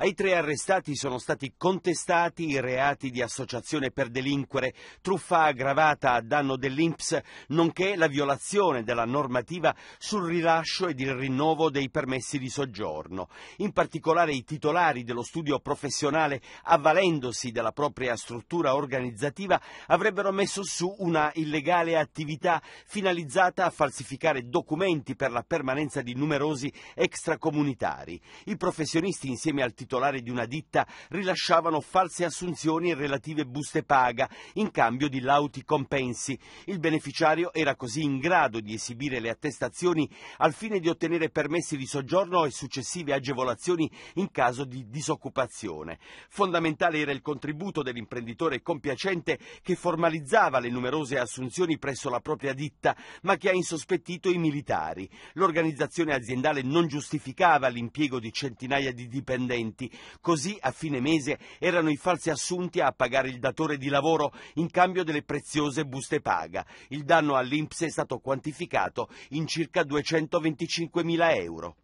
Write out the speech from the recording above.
Ai tre arrestati sono stati contestati i reati di associazione per delinquere, truffa aggravata a danno dell'INPS, nonché la violazione della normativa sul rilascio ed il rinnovo dei permessi di soggiorno. In particolare i titolari dello studio professionale, avvalendosi della propria struttura organizzativa, avrebbero messo su una illegale attività finalizzata a falsificare documenti per la permanenza di numerosi extracomunitari. I professionisti insieme al titolare titolare di una ditta rilasciavano false assunzioni e relative buste paga in cambio di lauti compensi. Il beneficiario era così in grado di esibire le attestazioni al fine di ottenere permessi di soggiorno e successive agevolazioni in caso di disoccupazione. Fondamentale era il contributo dell'imprenditore compiacente che formalizzava le numerose assunzioni presso la propria ditta, ma che ha insospettito i militari. L'organizzazione aziendale non giustificava l'impiego di centinaia di dipendenti dipendenti. Così a fine mese erano i falsi assunti a pagare il datore di lavoro in cambio delle preziose buste paga. Il danno all'Inps è stato quantificato in circa 225 mila euro.